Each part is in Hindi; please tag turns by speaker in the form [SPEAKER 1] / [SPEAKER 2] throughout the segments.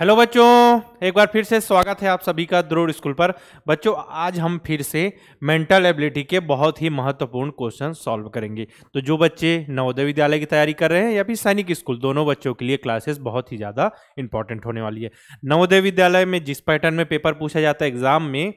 [SPEAKER 1] हेलो बच्चों एक बार फिर से स्वागत है आप सभी का द्रोड़ स्कूल पर बच्चों आज हम फिर से मेंटल एबिलिटी के बहुत ही महत्वपूर्ण क्वेश्चन सॉल्व करेंगे तो जो बच्चे नवोदय विद्यालय की तैयारी कर रहे हैं या फिर सैनिक स्कूल दोनों बच्चों के लिए क्लासेस बहुत ही ज़्यादा इंपॉर्टेंट होने वाली है नवोदय विद्यालय में जिस पैटर्न में पेपर पूछा जाता है एग्जाम में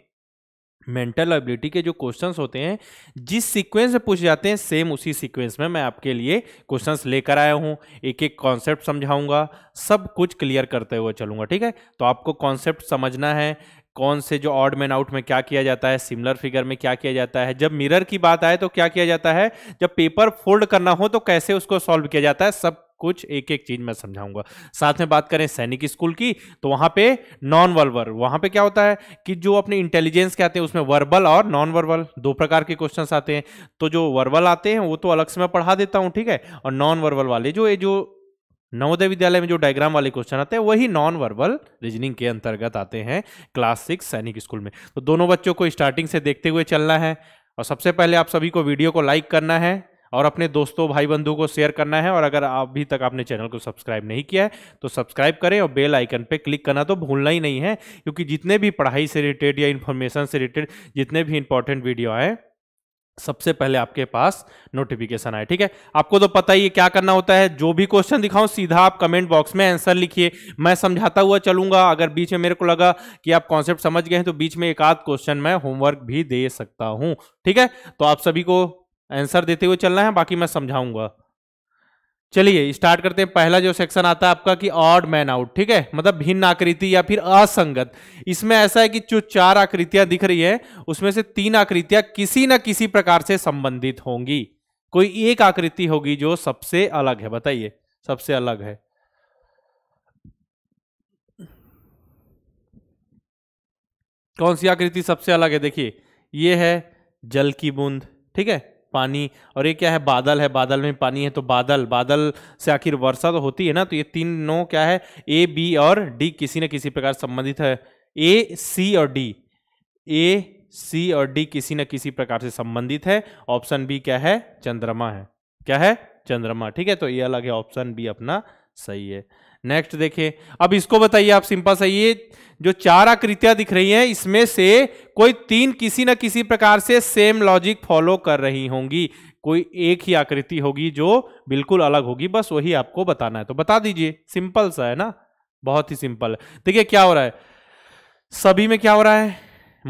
[SPEAKER 1] मेंटल एबिलिटी के जो क्वेश्चंस होते हैं जिस सीक्वेंस में पूछे जाते हैं सेम उसी सीक्वेंस में मैं आपके लिए क्वेश्चंस लेकर आया हूँ एक एक कॉन्सेप्ट समझाऊंगा सब कुछ क्लियर करते हुए चलूंगा ठीक है तो आपको कॉन्सेप्ट समझना है कौन से जो ऑड मैन आउट में क्या किया जाता है सिमिलर फिगर में क्या किया जाता है जब मिरर की बात आए तो क्या किया जाता है जब पेपर फोल्ड करना हो तो कैसे उसको सॉल्व किया जाता है सब कुछ एक एक चीज मैं समझाऊंगा साथ में बात करें सैनिक स्कूल की तो वहां पे नॉन वर्बल वहां पे क्या होता है कि जो अपने इंटेलिजेंस के आते हैं उसमें वर्बल और नॉन वर्बल दो प्रकार के क्वेश्चन आते हैं तो जो वर्बल आते हैं वो तो अलग से मैं पढ़ा देता हूँ ठीक है और नॉन वर्बल वाले जो ये जो नवोदय विद्यालय में जो डायग्राम वाले क्वेश्चन आते हैं वही नॉन वर्बल रीजनिंग के अंतर्गत आते हैं क्लास सिक्स सैनिक स्कूल में तो दोनों बच्चों को स्टार्टिंग से देखते हुए चलना है और सबसे पहले आप सभी को वीडियो को लाइक करना है और अपने दोस्तों भाई बंधु को शेयर करना है और अगर अभी तक आपने चैनल को सब्सक्राइब नहीं किया है तो सब्सक्राइब करें और बेल आइकन पर क्लिक करना तो भूलना ही नहीं है क्योंकि जितने भी पढ़ाई से रिलेटेड या इन्फॉर्मेशन से रिलेटेड जितने भी इंपॉर्टेंट वीडियो आए सबसे पहले आपके पास नोटिफिकेशन आए ठीक है आपको तो पता ही है क्या करना होता है जो भी क्वेश्चन दिखाऊं सीधा आप कमेंट बॉक्स में आंसर लिखिए मैं समझाता हुआ चलूंगा अगर बीच में मेरे को लगा कि आप कॉन्सेप्ट समझ गए हैं तो बीच में एक आध क्वेश्चन मैं होमवर्क भी दे सकता हूं ठीक है तो आप सभी को आंसर देते हुए चलना है बाकी मैं समझाऊंगा चलिए स्टार्ट करते हैं पहला जो सेक्शन आता है आपका कि ऑड मैन आउट ठीक है मतलब भिन्न आकृति या फिर असंगत इसमें ऐसा है कि जो चार आकृतियां दिख रही है उसमें से तीन आकृतियां किसी ना किसी प्रकार से संबंधित होंगी कोई एक आकृति होगी जो सबसे अलग है बताइए सबसे अलग है कौन सी आकृति सबसे अलग है देखिए ये है जल की बूंद ठीक है पानी और ये क्या है बादल है बादल में पानी है तो बादल बादल से आखिर वर्षा तो होती है ना तो ये तीनों क्या है ए बी और डी किसी न किसी प्रकार संबंधित है ए सी और डी ए सी और डी किसी न किसी प्रकार से संबंधित है ऑप्शन बी क्या है चंद्रमा है क्या है चंद्रमा ठीक है तो ये अलग है ऑप्शन बी अपना सही है नेक्स्ट देखिए अब इसको बताइए आप सिंपल सा ये जो चार आकृतियां दिख रही हैं इसमें से कोई तीन किसी ना किसी प्रकार से सेम लॉजिक फॉलो कर रही होंगी कोई एक ही आकृति होगी जो बिल्कुल अलग होगी बस वही आपको बताना है तो बता दीजिए सिंपल सा है ना बहुत ही सिंपल देखिए क्या हो रहा है सभी में क्या हो रहा है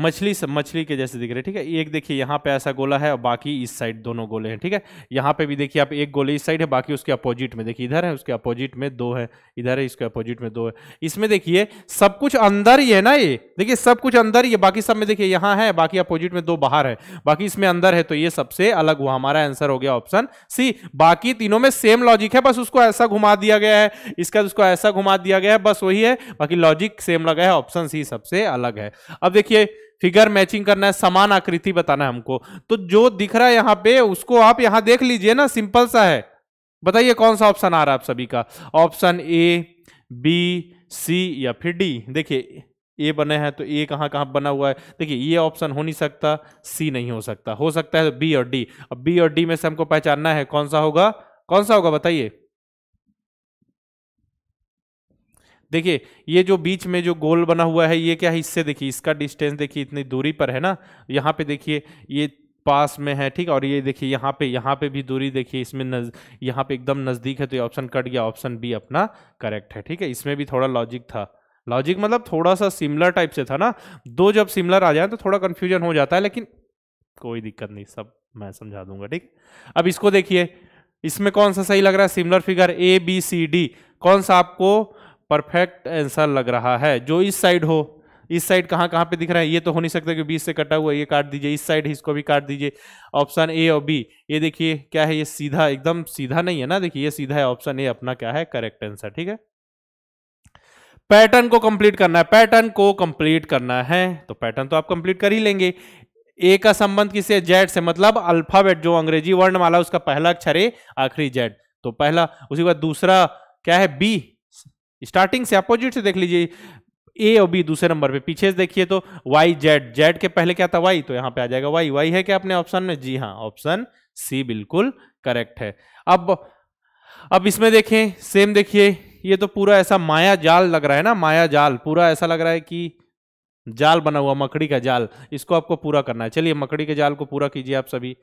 [SPEAKER 1] मछली सब मछली के जैसे दिख रहे ठीक है एक देखिए यहाँ पे ऐसा गोला है और बाकी इस साइड दोनों गोले हैं ठीक है यहाँ पे भी देखिए आप एक गोले इस साइड है बाकी उसके अपोजिट में देखिए इधर है उसके अपोजिट में दो है इधर है इसके अपोजिट में दो है इसमें देखिए सब कुछ अंदर ही है ना ये देखिए सब कुछ अंदर ही है बाकी सब में देखिए यहाँ है बाकी अपोजिट में दो बाहर है बाकी इसमें अंदर है तो ये सबसे अलग हुआ हमारा आंसर हो गया ऑप्शन सी बाकी तीनों में सेम लॉजिक है बस उसको ऐसा घुमा दिया गया है इसका उसको ऐसा घुमा दिया गया है बस वही है बाकी लॉजिक सेम लगा है ऑप्शन सी सबसे अलग है अब देखिए फिगर मैचिंग करना है समान आकृति बताना है हमको तो जो दिख रहा है यहाँ पे उसको आप यहाँ देख लीजिए ना सिंपल सा है बताइए कौन सा ऑप्शन आ रहा है आप सभी का ऑप्शन ए बी सी या फिर डी देखिए ए बने हैं तो ए कहाँ कहाँ बना हुआ है देखिए ये ऑप्शन हो नहीं सकता सी नहीं हो सकता हो सकता है तो बी और डी अब बी और डी में से हमको पहचानना है कौन सा होगा कौन सा होगा बताइए देखिए ये जो बीच में जो गोल बना हुआ है ये क्या हिस्से देखिए इसका डिस्टेंस देखिए इतनी दूरी पर है ना यहाँ पे देखिए ये पास में है ठीक और ये देखिए यहाँ पे यहाँ पे भी दूरी देखिए इसमें नज यहाँ पे एकदम नज़दीक है तो ये ऑप्शन कट गया ऑप्शन बी अपना करेक्ट है ठीक है इसमें भी थोड़ा लॉजिक था लॉजिक मतलब थोड़ा सा सिमिलर टाइप से था ना दो जब सिमिलर आ जाए तो थोड़ा कन्फ्यूजन हो जाता है लेकिन कोई दिक्कत नहीं सब मैं समझा दूंगा ठीक अब इसको देखिए इसमें कौन सा सही लग रहा है similar figure A B C D कौन सा आपको परफेक्ट आंसर लग रहा है जो इस साइड हो इस साइड कहाँ कहाँ पे दिख रहा है ये तो हो नहीं सकता कि बीस से कटा हुआ ये काट दीजिए इस साइड इसको भी काट दीजिए ऑप्शन ए और बी ये देखिए क्या है ये सीधा एकदम सीधा नहीं है ना देखिए ये सीधा है ऑप्शन ए अपना क्या है करेक्ट आंसर ठीक है पैटर्न को कंप्लीट करना है पैटर्न को कंप्लीट करना है तो पैटर्न तो आप कंप्लीट कर ही लेंगे ए का संबंध किसी जेड से मतलब अल्फाबेट जो अंग्रेजी वर्णमाला उसका पहला अक्षर है आखिरी जेड तो पहला उसी के बाद दूसरा क्या है बी स्टार्टिंग से अपोजिट से देख लीजिए ए और बी दूसरे नंबर पे पीछे से देखिए तो वाई जेड जेड के पहले क्या था वाई तो यहां पे आ जाएगा वाई वाई है क्या अपने ऑप्शन में जी हाँ ऑप्शन सी बिल्कुल करेक्ट है अब अब इसमें देखें सेम देखिए ये तो पूरा ऐसा माया जाल लग रहा है ना माया जाल पूरा ऐसा लग रहा है कि जाल बना हुआ मकड़ी का जाल इसको आपको पूरा करना है चलिए मकड़ी के जाल को पूरा कीजिए आप सभी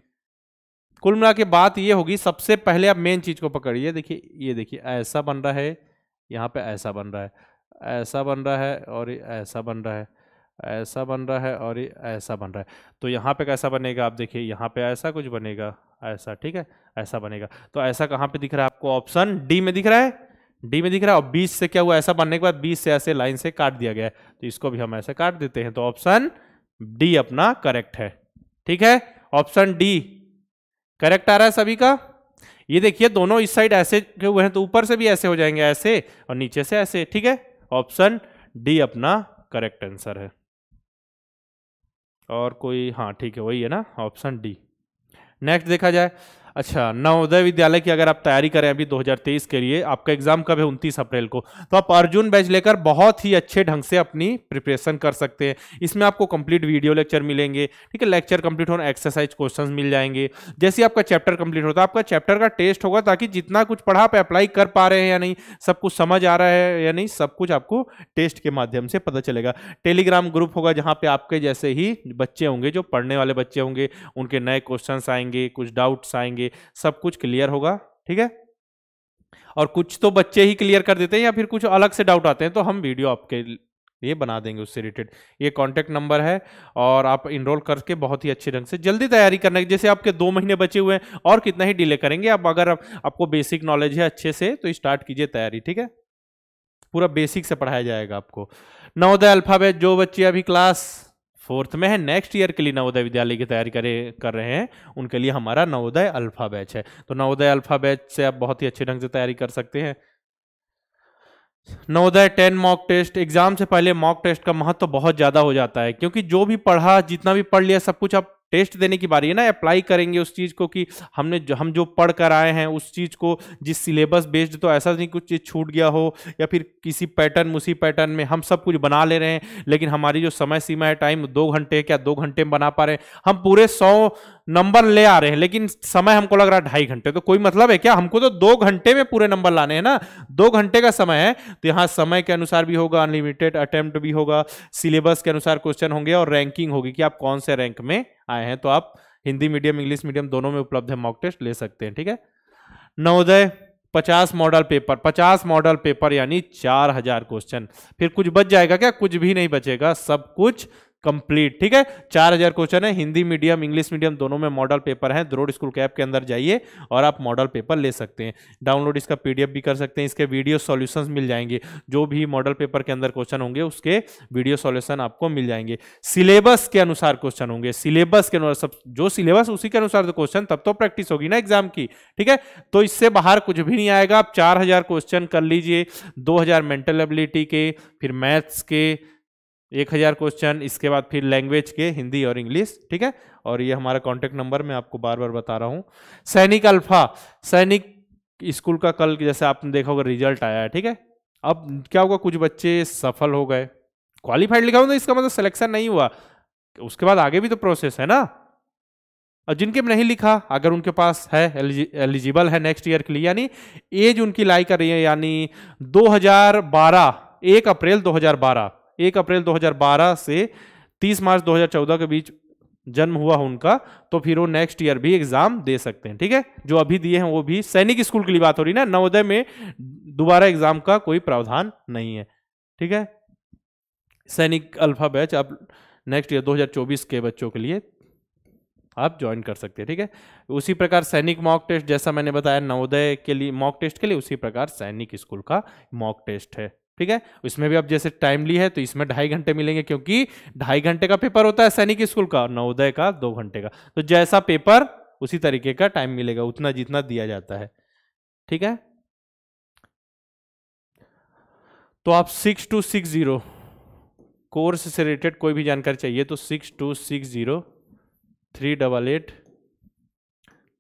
[SPEAKER 1] कुल मिला के बात ये होगी सबसे पहले आप मेन चीज को पकड़िए देखिए ये देखिए ऐसा बन रहा है यहाँ पे ऐसा बन रहा है ऐसा बन रहा है और ये ऐसा बन रहा है ऐसा बन रहा है और ये ऐसा बन रहा है तो यहाँ पे कैसा बनेगा आप देखिए यहाँ पे ऐसा कुछ बनेगा ऐसा ठीक है ऐसा बनेगा तो ऐसा कहाँ पे दिख रहा है आपको ऑप्शन डी में दिख रहा है डी में दिख रहा है और बीस से क्या हुआ ऐसा बनने के बाद बीस से ऐसे लाइन से काट दिया गया है तो इसको भी हम ऐसे काट देते हैं तो ऑप्शन डी अपना करेक्ट है ठीक है ऑप्शन डी करेक्ट आ रहा है सभी का ये देखिए दोनों इस साइड ऐसे के हुए हैं तो ऊपर से भी ऐसे हो जाएंगे ऐसे और नीचे से ऐसे ठीक है ऑप्शन डी अपना करेक्ट आंसर है और कोई हाँ ठीक है वही है ना ऑप्शन डी नेक्स्ट देखा जाए अच्छा नवोदय विद्यालय की अगर आप तैयारी करें अभी 2023 के लिए आपका एग्जाम कब है उनतीस अप्रैल को तो आप अर्जुन बैच लेकर बहुत ही अच्छे ढंग से अपनी प्रिपरेशन कर सकते हैं इसमें आपको कंप्लीट वीडियो लेक्चर मिलेंगे ठीक है लेक्चर कंप्लीट होना एक्सरसाइज क्वेश्चन मिल जाएंगे जैसे आपका चैप्टर कंप्लीट होता है आपका चैप्टर का टेस्ट होगा ताकि जितना कुछ पढ़ा आप अप्लाई कर पा रहे हैं या नहीं सब कुछ समझ आ रहा है या नहीं सब कुछ आपको टेस्ट के माध्यम से पता चलेगा टेलीग्राम ग्रुप होगा जहाँ पर आपके जैसे ही बच्चे होंगे जो पढ़ने वाले बच्चे होंगे उनके नए क्वेश्चन आएंगे कुछ डाउट्स आएंगे जाएंगे सब कुछ क्लियर होगा ठीक है और कुछ तो बच्चे ही क्लियर कर देते हैं या फिर कुछ अलग से डाउट आते हैं तो हम वीडियो आपके ये बना देंगे उससे रिलेटेड ये कॉन्टैक्ट नंबर है और आप इनरोल करके बहुत ही अच्छे ढंग से जल्दी तैयारी करना जैसे आपके दो महीने बचे हुए हैं और कितना ही डिले करेंगे आप अगर आप, आपको बेसिक नॉलेज है अच्छे से तो स्टार्ट कीजिए तैयारी ठीक है पूरा बेसिक से पढ़ाया जाएगा आपको नवोदय अल्फाबेट जो बच्चे अभी क्लास फोर्थ में है नेक्स्ट ईयर के लिए नवोदय विद्यालय की तैयारी करे कर रहे हैं उनके लिए हमारा नवोदय अल्फा बैच है तो नवोदय अल्फा बैच से आप बहुत ही अच्छे ढंग से तैयारी कर सकते हैं Navodaya ten mock test exam से पहले मॉक टेस्ट का महत्व तो बहुत ज़्यादा हो जाता है क्योंकि जो भी पढ़ा जितना भी पढ़ लिया सब कुछ आप टेस्ट देने की बारी है ना अप्लाई करेंगे उस चीज़ को कि हमने जो हम जो पढ़ कर आए हैं उस चीज़ को जिस सिलेबस बेस्ड तो ऐसा नहीं कुछ चीज़ छूट गया हो या फिर किसी पैटर्न उसी पैटर्न में हम सब कुछ बना ले रहे हैं लेकिन हमारी जो समय सीमा है टाइम दो घंटे क्या दो घंटे में बना पा रहे हैं हम पूरे सौ नंबर ले आ रहे हैं लेकिन समय हमको लग रहा है ढाई घंटे तो कोई मतलब है क्या हमको तो दो घंटे में पूरे नंबर लाने हैं ना दो घंटे का समय है तो यहाँ समय के अनुसार भी होगा अनलिमिटेड अटेम्प्ट भी होगा सिलेबस के अनुसार क्वेश्चन होंगे और रैंकिंग होगी कि आप कौन से रैंक में आए हैं तो आप हिंदी मीडियम इंग्लिश मीडियम दोनों में उपलब्ध है मॉक टेस्ट ले सकते हैं ठीक है नवोदय पचास मॉडल पेपर पचास मॉडल पेपर यानी चार हजार क्वेश्चन फिर कुछ बच जाएगा क्या कुछ भी नहीं बचेगा सब कुछ कंप्लीट ठीक है चार हजार क्वेश्चन है हिंदी मीडियम इंग्लिश मीडियम दोनों में मॉडल पेपर है द्रोड स्कूल कैप के अंदर जाइए और आप मॉडल पेपर ले सकते हैं डाउनलोड इसका पीडीएफ भी कर सकते हैं इसके वीडियो सॉल्यूशंस मिल जाएंगे जो भी मॉडल पेपर के अंदर क्वेश्चन होंगे उसके वीडियो सॉल्यूशन आपको मिल जाएंगे सिलेबस के अनुसार क्वेश्चन होंगे सिलेबस के अनुसार सब जो सिलेबस उसी के अनुसार तो क्वेश्चन तब तो प्रैक्टिस होगी ना एग्जाम की ठीक है तो इससे बाहर कुछ भी नहीं आएगा आप चार क्वेश्चन कर लीजिए दो मेंटल एबिलिटी के फिर मैथ्स के एक हज़ार क्वेश्चन इसके बाद फिर लैंग्वेज के हिंदी और इंग्लिश ठीक है और ये हमारा कॉन्टैक्ट नंबर मैं आपको बार बार बता रहा हूँ सैनिक अल्फा सैनिक स्कूल का कल जैसे आपने देखा होगा रिजल्ट आया है ठीक है अब क्या होगा कुछ बच्चे सफल हो गए क्वालिफाइड लिखा तो इसका मतलब सिलेक्शन नहीं हुआ उसके बाद आगे भी तो प्रोसेस है ना और जिनके नहीं लिखा अगर उनके पास है एलिजिबल है नेक्स्ट ईयर के लिए यानी एज उनकी लाई कर रही है यानी 2012 एक अप्रैल 2012 एक अप्रैल 2012 से 30 मार्च 2014 के बीच जन्म हुआ हो उनका तो फिर वो नेक्स्ट ईयर भी एग्जाम दे सकते हैं ठीक है जो अभी दिए हैं वो भी सैनिक स्कूल के लिए बात हो रही ना नवोदय में दोबारा एग्जाम का कोई प्रावधान नहीं है ठीक है सैनिक अल्फा बैच आप नेक्स्ट ईयर 2024 के बच्चों के लिए आप ज्वाइन कर सकते हैं ठीक है उसी प्रकार सैनिक मॉक टेस्ट जैसा मैंने बताया नवोदय के लिए मॉक टेस्ट के लिए उसी प्रकार सैनिक स्कूल का मॉक टेस्ट है ठीक है इसमें भी अब जैसे टाइमली है तो इसमें ढाई घंटे मिलेंगे क्योंकि ढाई घंटे का पेपर होता है सैनिक स्कूल का नवोदय का दो घंटे का तो जैसा पेपर उसी तरीके का टाइम मिलेगा उतना जितना दिया जाता है ठीक है तो आप six two six zero course से रिलेटेड कोई भी जानकारी चाहिए तो six two six zero three double eight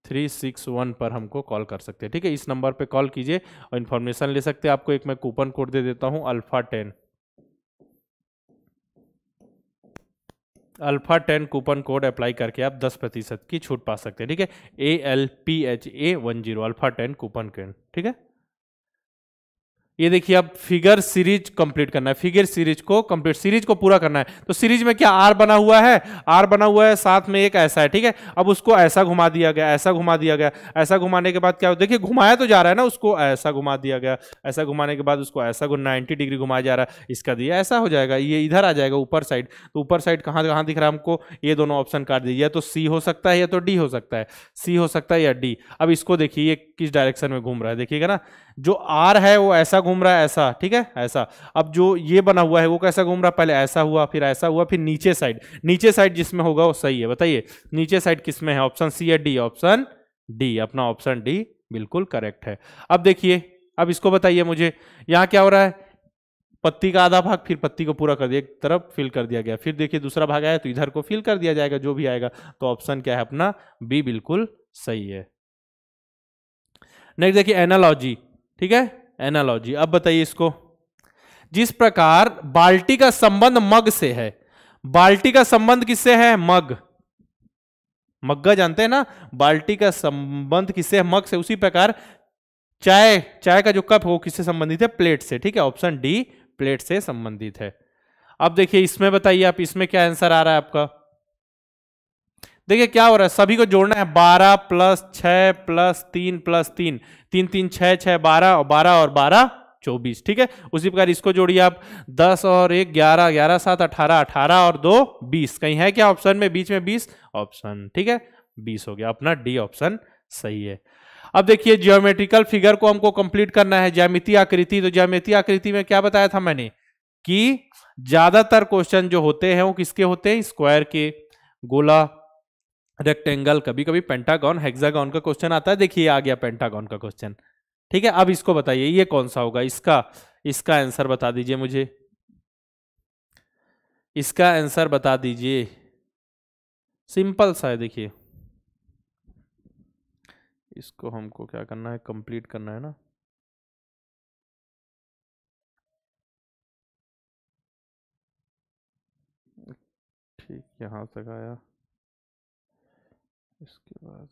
[SPEAKER 1] three six one पर हमको कॉल कर सकते हैं ठीक है इस नंबर पे कॉल कीजिए और इन्फॉर्मेशन ले सकते हैं आपको एक मैं कूपन कोड दे देता हूँ alpha ten alpha ten coupon code apply करके आप दस प्रतिशत की छूट पा सकते हैं ठीक है A L P H A one zero alpha ten coupon code ठीक है ये देखिए अब फिगर सीरीज कंप्लीट करना है फिगर सीरीज को कंप्लीट सीरीज को पूरा करना है तो सीरीज में क्या आर बना हुआ है आर बना हुआ है साथ में एक ऐसा है ठीक है अब उसको ऐसा घुमा दिया गया ऐसा घुमा दिया गया ऐसा घुमाने के बाद क्या देखिए घुमाया तो जा रहा है ना उसको ऐसा घुमा दिया गया ऐसा घुमाने के बाद उसको ऐसा नाइन्टी डिग्री घुमाया जा रहा है इसका दिया ऐसा हो जाएगा ये इधर आ जाएगा ऊपर साइड तो ऊपर साइड कहाँ कहाँ दिख रहा है हमको ये दोनों ऑप्शन काट दीजिए तो सी हो सकता है या तो डी हो सकता है सी हो सकता है या डी अब इसको देखिए ये किस डायरेक्शन में घूम रहा है देखिएगा ना जो आर है वो ऐसा घूम रहा है ऐसा ठीक है ऐसा अब जो ये बना हुआ है वो कैसा घूम रहा है पहले ऐसा हुआ फिर ऐसा हुआ फिर नीचे साइड नीचे साइड जिसमें होगा वो सही है बताइए नीचे साइड किसमें है ऑप्शन सी या डी ऑप्शन डी अपना ऑप्शन डी बिल्कुल करेक्ट है अब देखिए अब इसको बताइए मुझे यहाँ क्या हो रहा है पत्ती का आधा भाग फिर पत्ती को पूरा कर दिया एक तरफ फिल कर दिया गया फिर देखिए दूसरा भाग आया तो इधर को फिल कर दिया जाएगा जो भी आएगा तो ऑप्शन क्या है अपना बी बिल्कुल सही है नेक्स्ट देखिए एनालॉजी ठीक है एनालॉजी अब बताइए इसको जिस प्रकार बाल्टी का संबंध मग से है बाल्टी का संबंध किससे है मग मग्गा जानते हैं ना बाल्टी का संबंध किससे है मग से उसी प्रकार चाय चाय का जो कप है वो किससे संबंधित है प्लेट से ठीक है ऑप्शन डी प्लेट से संबंधित है अब देखिए इसमें बताइए आप इसमें क्या आंसर आ रहा है आपका देखिए क्या हो रहा है सभी को जोड़ना है बारह प्लस छः प्लस तीन प्लस तीन तीन तीन छः छः बारह और बारह और बारह चौबीस ठीक है उसी प्रकार इसको जोड़िए आप दस और एक ग्यारह ग्यारह सात अठारह अठारह और दो बीस कहीं है क्या ऑप्शन में बीच में बीस ऑप्शन ठीक है बीस हो गया अपना डी ऑप्शन सही है अब देखिए जियोमेट्रिकल फिगर को हमको कंप्लीट करना है ज्यामिति आकृति तो ज्यामिति आकृति में क्या बताया था मैंने कि ज्यादातर क्वेश्चन जो होते हैं वो किसके होते हैं स्क्वायर के गोला रेक्टेंगल कभी कभी पेंटागॉन हेक्सागॉन का क्वेश्चन आता है देखिए आ गया पेंटागॉन का क्वेश्चन ठीक है अब इसको बताइए ये कौन सा होगा इसका इसका आंसर बता दीजिए मुझे इसका आंसर बता दीजिए सिंपल सा है देखिए इसको हमको क्या करना है कंप्लीट करना है ना ठीक यहां तक आया इसके बाद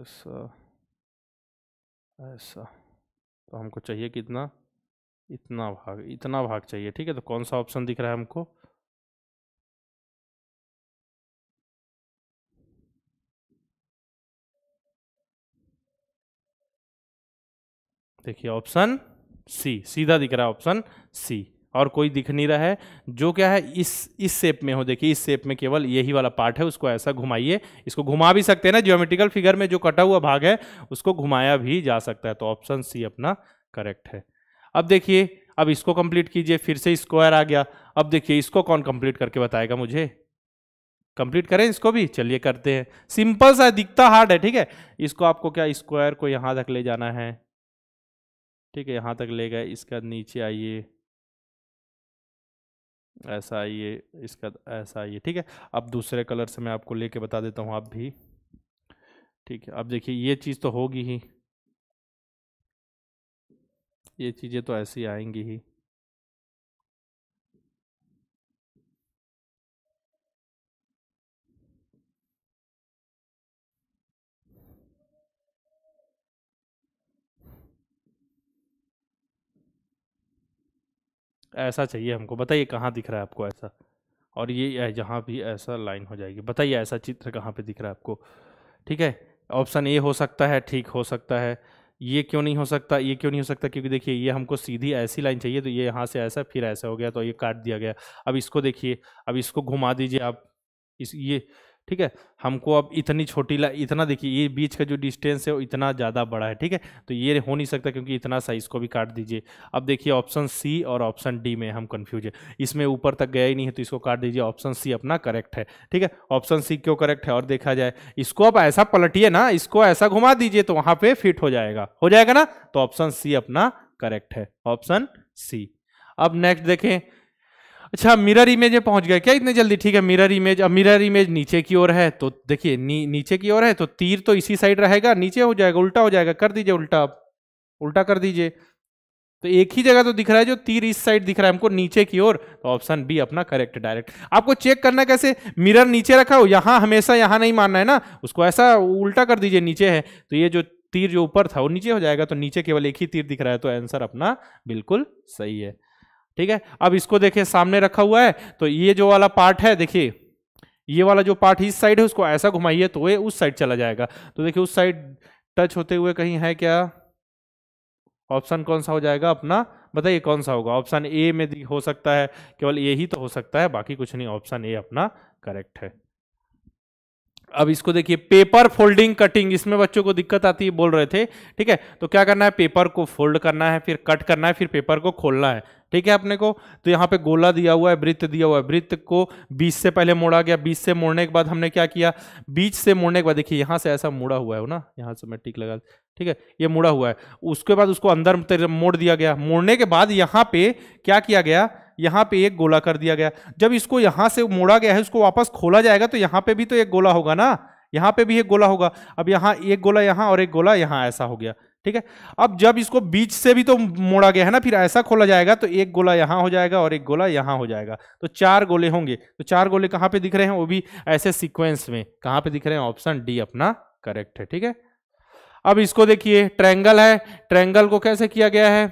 [SPEAKER 1] ऐसा ऐसा तो हमको चाहिए कितना इतना भाग इतना भाग चाहिए ठीक है तो कौन सा ऑप्शन दिख रहा है हमको देखिए ऑप्शन सी सीधा दिख रहा है ऑप्शन सी और कोई दिख नहीं रहा है जो क्या है इस इस शेप में हो देखिए इस शेप में केवल यही वाला पार्ट है उसको ऐसा घुमाइए इसको घुमा भी सकते हैं ना ज्योमेट्रिकल फिगर में जो कटा हुआ भाग है उसको घुमाया भी जा सकता है तो ऑप्शन सी अपना करेक्ट है अब देखिए अब इसको कंप्लीट कीजिए फिर से स्क्वायर आ गया अब देखिए इसको कौन कंप्लीट करके बताएगा मुझे कंप्लीट करें इसको भी चलिए करते हैं सिंपल सा दिखता हार्ड है ठीक है इसको आपको क्या स्क्वायर को यहां तक ले जाना है ठीक है यहां तक ले गए इसका नीचे आइए ऐसा ये इसका ऐसा ये ठीक है अब दूसरे कलर से मैं आपको लेके बता देता हूँ आप भी ठीक है अब देखिए ये चीज़ तो होगी ही ये चीज़ें तो ऐसी आएंगी ही ऐसा चाहिए हमको बताइए कहाँ दिख रहा है आपको ऐसा और ये जहाँ भी ऐसा लाइन हो जाएगी बताइए ऐसा चित्र कहाँ पे दिख रहा है आपको ठीक है ऑप्शन ए हो सकता है ठीक हो सकता है ये क्यों नहीं हो सकता ये क्यों नहीं हो सकता क्योंकि देखिए ये हमको सीधी ऐसी लाइन चाहिए तो ये यहाँ से ऐसा फिर ऐसा हो गया तो ये काट दिया गया अब इसको देखिए अब इसको घुमा दीजिए आप इस ये ठीक है हमको अब इतनी छोटी ला इतना देखिए ये बीच का जो डिस्टेंस है वो इतना ज़्यादा बड़ा है ठीक है तो ये हो नहीं सकता क्योंकि इतना साइज को भी काट दीजिए अब देखिए ऑप्शन सी और ऑप्शन डी में हम कन्फ्यूज है इसमें ऊपर तक गया ही नहीं है तो इसको काट दीजिए ऑप्शन सी अपना करेक्ट है ठीक है ऑप्शन सी क्यों करेक्ट है और देखा जाए इसको आप ऐसा पलटिए ना इसको ऐसा घुमा दीजिए तो वहाँ पर फिट हो जाएगा हो जाएगा ना तो ऑप्शन सी अपना करेक्ट है ऑप्शन सी अब नेक्स्ट देखें अच्छा मिरर इमेज में पहुंच गए क्या इतने जल्दी ठीक है मिरर इमेज अब मिरर इमेज नीचे की ओर है तो देखिए नी, नीचे की ओर है तो तीर तो इसी साइड रहेगा नीचे हो जाएगा उल्टा हो जाएगा कर दीजिए उल्टा आप उल्टा कर दीजिए तो एक ही जगह तो दिख रहा है जो तीर इस साइड दिख रहा है हमको नीचे की ओर तो ऑप्शन बी अपना करेक्ट डायरेक्ट आपको चेक करना कैसे मिरर नीचे रखा हो यहाँ हमेशा यहाँ नहीं मानना है ना उसको ऐसा उल्टा कर दीजिए नीचे है तो ये जो तीर जो ऊपर था वो नीचे हो जाएगा तो नीचे केवल एक ही तीर दिख रहा है तो आंसर अपना बिल्कुल सही है ठीक है अब इसको देखिए सामने रखा हुआ है तो ये जो वाला पार्ट है देखिए ये वाला जो पार्ट इस साइड है उसको ऐसा घुमाइए तो ये उस साइड चला जाएगा तो देखिए उस साइड टच होते हुए कहीं है क्या ऑप्शन कौन सा हो जाएगा अपना बताइए कौन सा होगा ऑप्शन ए में हो सकता है केवल ए ही तो हो सकता है बाकी कुछ नहीं ऑप्शन ए अपना करेक्ट है अब इसको देखिए पेपर फोल्डिंग कटिंग इसमें बच्चों को दिक्कत आती है बोल रहे थे ठीक है तो क्या करना है पेपर को फोल्ड करना है फिर कट करना है फिर पेपर को खोलना है ठीक है अपने को तो यहाँ पे गोला दिया हुआ है वृत्त दिया हुआ है वृत्त को बीच से पहले मोड़ा गया बीच से मोड़ने के बाद हमने क्या किया बीच से मोड़ने के बाद देखिए यहाँ से ऐसा मुड़ा हुआ है ना यहाँ से मैं टिक लगा ठीक है ये मुड़ा हुआ है उसके बाद उसको अंदर मोड़ दिया गया मोड़ने के बाद यहाँ पे क्या किया गया यहाँ पे एक गोला कर दिया गया जब इसको यहाँ से मोड़ा गया है उसको वापस खोला जाएगा तो यहाँ पे भी तो एक गोला होगा ना यहाँ पे भी एक गोला होगा अब यहाँ एक गोला यहाँ और एक गोला यहाँ ऐसा हो गया ठीक है अब जब इसको बीच से भी तो मोड़ा गया है ना फिर ऐसा खोला जाएगा तो एक गोला यहां हो जाएगा और एक गोला यहां हो जाएगा तो चार गोले होंगे तो चार गोले कहां पे दिख रहे हैं वो भी ऐसे सीक्वेंस में कहां पे दिख रहे हैं ऑप्शन डी अपना करेक्ट है ठीक है अब इसको देखिए ट्रैंगल है ट्रैंगल को कैसे किया गया है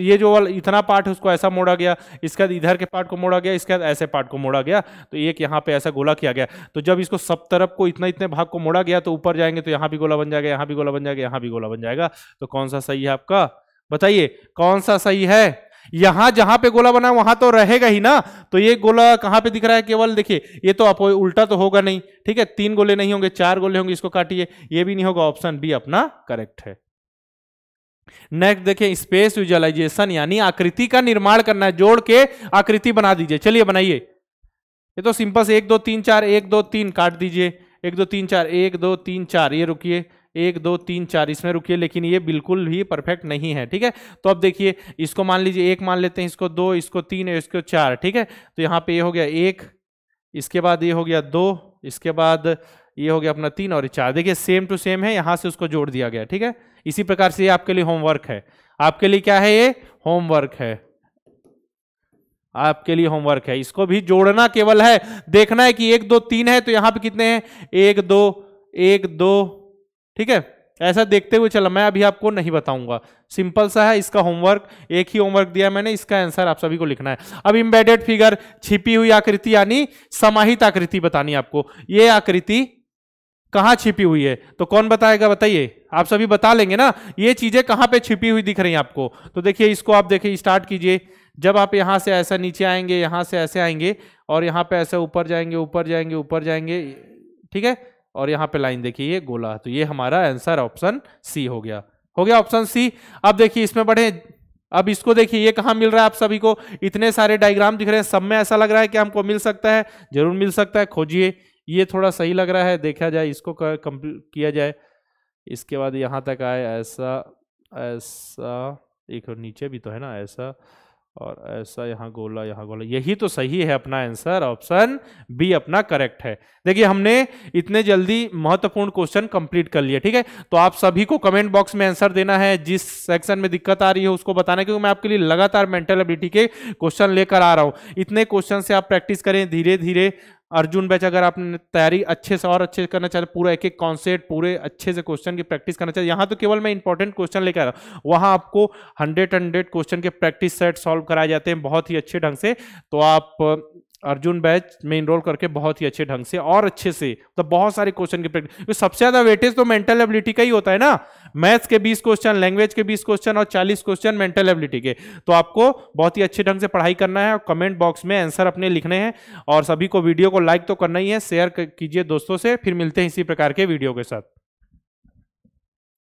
[SPEAKER 1] ये जो इतना पार्ट है उसको ऐसा मोड़ा गया इसके बाद इधर के पार्ट को मोड़ा गया इसके बाद ऐसे पार्ट को मोड़ा गया तो एक यहाँ पे ऐसा गोला किया गया तो जब इसको सब तरफ को इतना इतने भाग को मोड़ा गया तो ऊपर जाएंगे तो यहाँ भी गोला बन जाएगा यहाँ भी गोला बन जाएगा यहाँ भी गोला बन जाएगा तो कौन सा सही है आपका बताइए कौन सा सही है यहां जहां पे गोला बना वहां तो रहेगा ही ना तो ये गोला कहां पे दिख रहा है केवल देखिए ये तो आप उल्टा तो होगा नहीं ठीक है तीन गोले नहीं होंगे चार गोले होंगे इसको काटिए ये भी नहीं होगा ऑप्शन बी अपना करेक्ट है नेक्स्ट देखिए स्पेस विजुअलाइजेशन यानी आकृति का निर्माण करना है जोड़ के आकृति बना दीजिए चलिए बनाइए ये तो सिंपल से एक दो तीन चार एक दो तीन काट दीजिए एक दो तीन चार एक दो तीन चार ये रुकिए एक दो तीन चार इसमें रुकिए लेकिन ये बिल्कुल भी परफेक्ट नहीं है ठीक है तो अब देखिए इसको मान लीजिए एक मान लेते हैं इसको दो इसको तीन है इसको चार ठीक है तो यहाँ पे ये हो गया एक इसके बाद ये हो गया दो इसके बाद ये हो गया अपना तीन और चार देखिए सेम टू सेम है यहां से उसको जोड़ दिया गया ठीक है इसी प्रकार से ये आपके लिए होमवर्क है आपके लिए क्या है ये होमवर्क है आपके लिए होमवर्क है इसको भी जोड़ना केवल है देखना है कि एक दो तीन है तो यहां पे कितने हैं एक दो एक दो ठीक है ऐसा देखते हुए चला मैं अभी आपको नहीं बताऊंगा सिंपल सा है इसका होमवर्क एक ही होमवर्क दिया मैंने इसका आंसर आप सभी को लिखना है अब इम्बेडेड फिगर छिपी हुई आकृति यानी समाहित आकृति बतानी आपको ये आकृति कहाँ छिपी हुई है तो कौन बताएगा बताइए आप सभी बता लेंगे ना ये चीजें कहाँ पे छिपी हुई दिख रही हैं आपको तो देखिए इसको आप देखिए स्टार्ट कीजिए जब आप यहाँ से ऐसा नीचे आएंगे यहाँ से ऐसे आएंगे और यहाँ पे ऐसे ऊपर जाएंगे ऊपर जाएंगे ऊपर जाएंगे ठीक है और यहाँ पे लाइन देखिए ये गोला तो ये हमारा आंसर ऑप्शन सी हो गया हो गया ऑप्शन सी अब देखिए इसमें बढ़े अब इसको देखिए ये कहाँ मिल रहा है आप सभी को इतने सारे डायग्राम दिख रहे हैं सब में ऐसा लग रहा है कि हमको मिल सकता है जरूर मिल सकता है खोजिए ये थोड़ा सही लग रहा है देखा जाए इसको किया जाए इसके बाद यहाँ तक आए ऐसा ऐसा एक और नीचे भी तो है ना ऐसा और ऐसा यहाँ गोला यहाँ गोला यही तो सही है अपना आंसर ऑप्शन बी अपना करेक्ट है देखिए हमने इतने जल्दी महत्वपूर्ण क्वेश्चन कंप्लीट कर लिया ठीक है तो आप सभी को कमेंट बॉक्स में आंसर देना है जिस सेक्शन में दिक्कत आ रही है उसको बताना क्योंकि मैं आपके लिए लगातार मेंटल एबिलिटी के क्वेश्चन लेकर आ रहा हूँ इतने क्वेश्चन से आप प्रैक्टिस करें धीरे धीरे अर्जुन बैच अगर आपने तैयारी अच्छे से और अच्छे से करना चाहते तो पूरा एक एक कॉन्सेप्ट पूरे अच्छे से क्वेश्चन की प्रैक्टिस करना चाहिए यहाँ तो केवल मैं इंपॉर्टेंट क्वेश्चन लेकर आ रहा हूँ वहाँ आपको हंड्रेड हंड्रेड क्वेश्चन के प्रैक्टिस सेट सॉल्व कराए जाते हैं बहुत ही अच्छे ढंग से तो आप अर्जुन बैच में इनरोल करके बहुत ही अच्छे ढंग से और अच्छे से तो बहुत सारे क्वेश्चन की प्रैक्टिस सबसे ज्यादा वेटेज तो मेंटल एबिलिटी का ही होता है ना मैथ्स के 20 क्वेश्चन लैंग्वेज के 20 क्वेश्चन और 40 क्वेश्चन मेंटल एबिलिटी के तो आपको बहुत ही अच्छे ढंग से पढ़ाई करना है और कमेंट बॉक्स में आंसर अपने लिखने हैं और सभी को वीडियो को लाइक तो करना ही है शेयर कीजिए दोस्तों से फिर मिलते हैं इसी प्रकार के वीडियो के साथ